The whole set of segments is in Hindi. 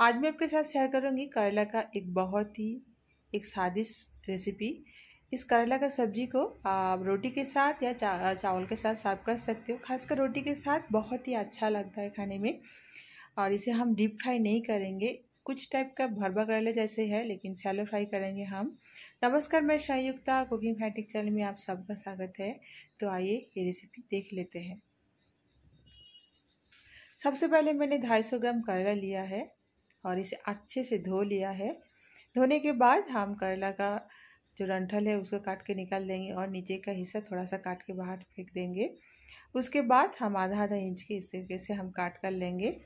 आज मैं आपके साथ शेयर करूँगी करेला का एक बहुत ही एक स्वादिष्ट रेसिपी इस करेला का सब्जी को आप रोटी के साथ या चा, चावल के साथ सर्व कर सकते हो खासकर रोटी के साथ बहुत ही अच्छा लगता है खाने में और इसे हम डीप फ्राई नहीं करेंगे कुछ टाइप का भरवा करेला जैसे है लेकिन सैलो फ्राई करेंगे हम नमस्कार मैं शाहयुक्ता कुकिंग फैटिक चैनल में आप सबका स्वागत है तो आइए ये रेसिपी देख लेते हैं सबसे पहले मैंने 250 ग्राम करेला लिया है और इसे अच्छे से धो लिया है धोने के बाद हम करेला का जो डंठल है उसको काट के निकाल देंगे और नीचे का हिस्सा थोड़ा सा काट के बाहर फेंक देंगे उसके बाद हम आधा आधा इंच के इस तरीके से हम काट कर लेंगे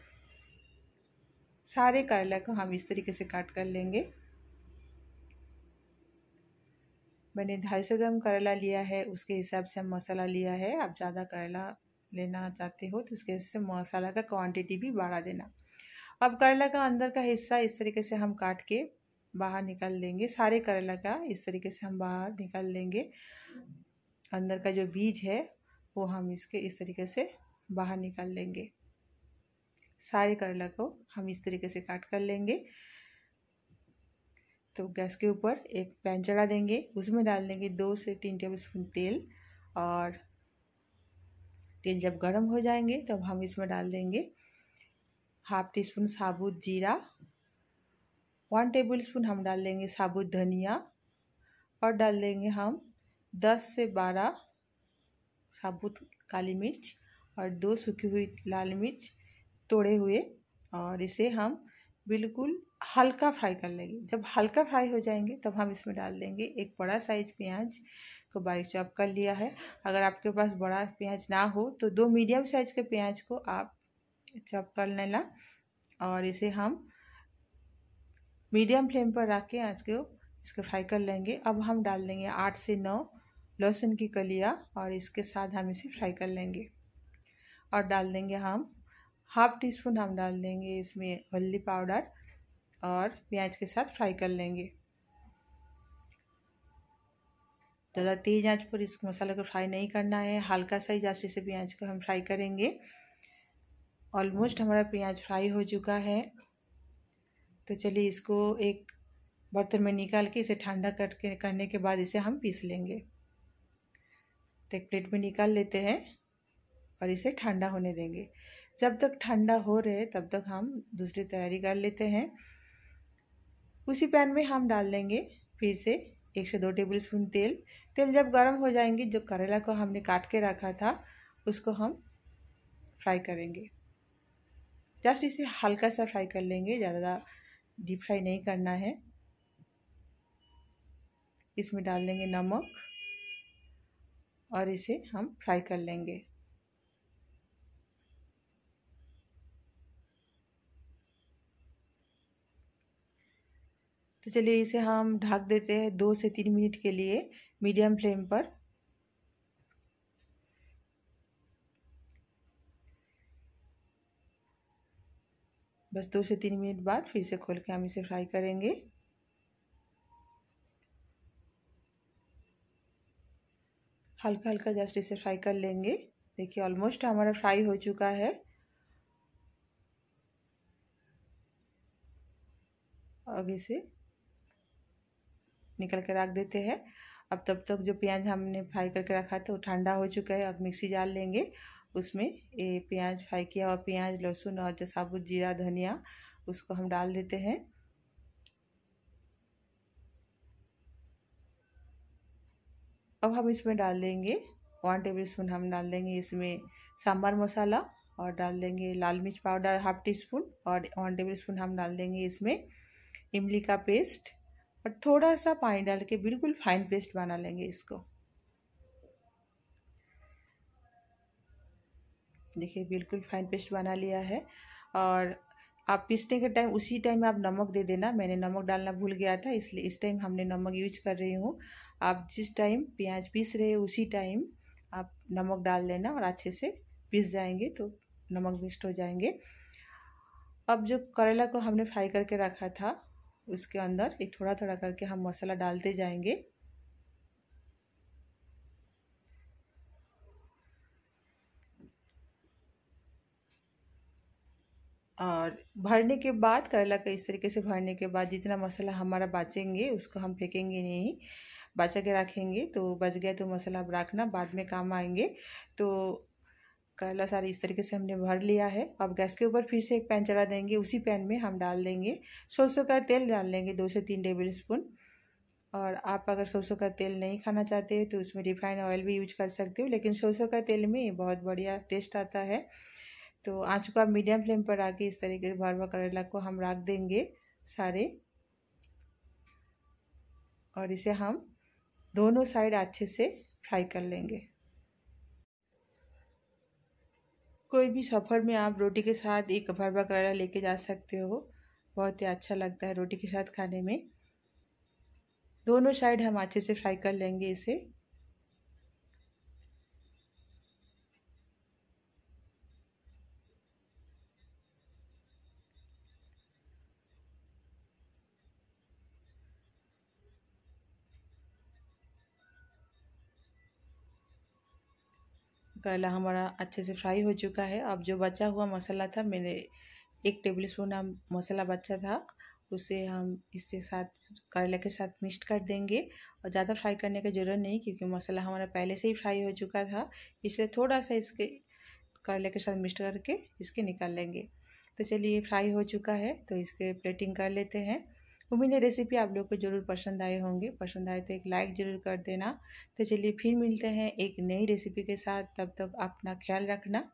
सारे करेला को हम इस तरीके से काट कर लेंगे मैंने ढाई सौ ग्राम करेला लिया है उसके हिसाब से हम मसाला लिया है आप ज़्यादा करेला लेना चाहते हो तो उसके हिसाब से मसाला का क्वांटिटी भी बढ़ा देना अब करला का अंदर का हिस्सा इस तरीके से हम काट के बाहर निकाल लेंगे सारे करला का इस तरीके से हम बाहर निकाल लेंगे अंदर का जो बीज है वो हम इसके इस तरीके से बाहर निकाल लेंगे सारे करला को हम इस तरीके से काट कर लेंगे तो गैस के ऊपर एक पैन चढ़ा देंगे उसमें डाल देंगे दो से तीन टेबल स्पून तेल और तेल जब गर्म हो जाएंगे तब तो हम इसमें डाल देंगे हाफ टी स्पून साबुत जीरा वन टेबल स्पून हम डाल देंगे साबुत धनिया और डाल देंगे हम दस से बारह साबुत काली मिर्च और दो सूखी हुई लाल मिर्च तोड़े हुए और इसे हम बिल्कुल हल्का फ्राई कर लेंगे जब हल्का फ्राई हो जाएंगे तब हम इसमें डाल देंगे एक बड़ा साइज प्याज को बारीक चॉप कर लिया है अगर आपके पास बड़ा प्याज ना हो तो दो मीडियम साइज के प्याज को आप चॉप कर लेना और इसे हम मीडियम फ्लेम पर रख के आज को इसको फ्राई कर लेंगे अब हम डाल देंगे आठ से नौ लहसुन की कलिया और इसके साथ हम इसे फ्राई कर लेंगे और डाल देंगे हम हाफ टी स्पून हम डाल देंगे इसमें हल्दी पाउडर और प्याज के साथ फ्राई कर लेंगे ज़्यादा तेज़ आंच पर इस मसाले को फ्राई नहीं करना है हल्का सा ही जैसे से प्याज को हम फ्राई करेंगे ऑलमोस्ट हमारा प्याज फ्राई हो चुका है तो चलिए इसको एक बर्तन में निकाल के इसे ठंडा कट के करने के बाद इसे हम पीस लेंगे तो एक प्लेट में निकाल लेते हैं और इसे ठंडा होने देंगे जब तक ठंडा हो रहे तब तक हम दूसरी तैयारी कर लेते हैं उसी पैन में हम डाल देंगे फिर से एक से दो टेबल स्पून तेल तेल जब गर्म हो जाएंगे जो करेला को हमने काट के रखा था उसको हम फ्राई करेंगे जस्ट इसे हल्का सा फ्राई कर लेंगे ज़्यादा डीप फ्राई नहीं करना है इसमें डाल देंगे नमक और इसे हम फ्राई कर लेंगे तो चलिए इसे हम ढक देते हैं दो से तीन मिनट के लिए मीडियम फ्लेम पर बस दो से तीन मिनट बाद फिर से खोल के हम इसे फ्राई करेंगे हल्का हल्का जस्ट इसे फ्राई कर लेंगे देखिए ऑलमोस्ट हमारा फ्राई हो चुका है आगे से निकल के रख देते हैं अब तब तक जो प्याज हमने फ्राई करके रखा था तो वो ठंडा हो चुका है अब मिक्सी जाल लेंगे उसमें ये प्याज फ्राई किया और प्याज लहसुन और जो साबुत जीरा धनिया उसको हम डाल देते हैं अब हम इसमें डाल देंगे वन टेबल स्पून हम डाल देंगे इसमें सांभर मसाला और डाल देंगे लाल मिर्च पाउडर हाफ टी स्पून और वन टेबल स्पून हम डाल देंगे इसमें इमली का पेस्ट और थोड़ा सा पानी डाल के बिल्कुल फाइन पेस्ट बना लेंगे इसको देखिए बिल्कुल फाइन पेस्ट बना लिया है और आप पीसने के टाइम उसी टाइम आप नमक दे देना मैंने नमक डालना भूल गया था इसलिए इस टाइम हमने नमक यूज कर रही हूँ आप जिस टाइम प्याज पीस रहे हैं उसी टाइम आप नमक डाल देना और अच्छे से पीस जाएंगे तो नमक मिक्सड हो जाएंगे अब जो करेला को हमने फ्राई करके रखा था उसके अंदर एक थोड़ा थोड़ा करके हम मसाला डालते जाएंगे और भरने के बाद करेला का इस तरीके से भरने के बाद जितना मसाला हमारा बाँचेंगे उसको हम फेंकेंगे नहीं बचा के रखेंगे तो बच गया तो मसाला अब रखना बाद में काम आएंगे तो करेला सारे इस तरीके से हमने भर लिया है अब गैस के ऊपर फिर से एक पैन चढ़ा देंगे उसी पैन में हम डाल देंगे सरसों का तेल डाल देंगे दो से तीन टेबल स्पून और आप अगर सरसों का तेल नहीं खाना चाहते तो उसमें रिफाइंड ऑयल भी यूज कर सकते हो लेकिन सरसों का तेल में बहुत बढ़िया टेस्ट आता है तो आँच को आप मीडियम फ्लेम पर आके इस तरीके से भरवा करेला को हम रख देंगे सारे और इसे हम दोनों साइड अच्छे से फ्राई कर लेंगे कोई भी सफ़र में आप रोटी के साथ एक भरवा करेला लेके जा सकते हो बहुत ही अच्छा लगता है रोटी के साथ खाने में दोनों साइड हम अच्छे से फ्राई कर लेंगे इसे करेला हमारा अच्छे से फ्राई हो चुका है अब जो बचा हुआ मसाला था मैंने एक टेबल स्पून मसाला बचा था उसे हम इसके साथ करेला के साथ मिक्स कर देंगे और ज़्यादा फ्राई करने की ज़रूरत नहीं क्योंकि मसाला हमारा पहले से ही फ्राई हो चुका था इसलिए थोड़ा सा इसके करेले के साथ मिक्स करके इसके निकाल लेंगे तो चलिए फ्राई हो चुका है तो इसके प्लेटिंग कर लेते हैं उम्मीद है रेसिपी आप लोग को ज़रूर पसंद आए होंगे पसंद आए तो एक लाइक ज़रूर कर देना तो चलिए फिर मिलते हैं एक नई रेसिपी के साथ तब तक अपना ख्याल रखना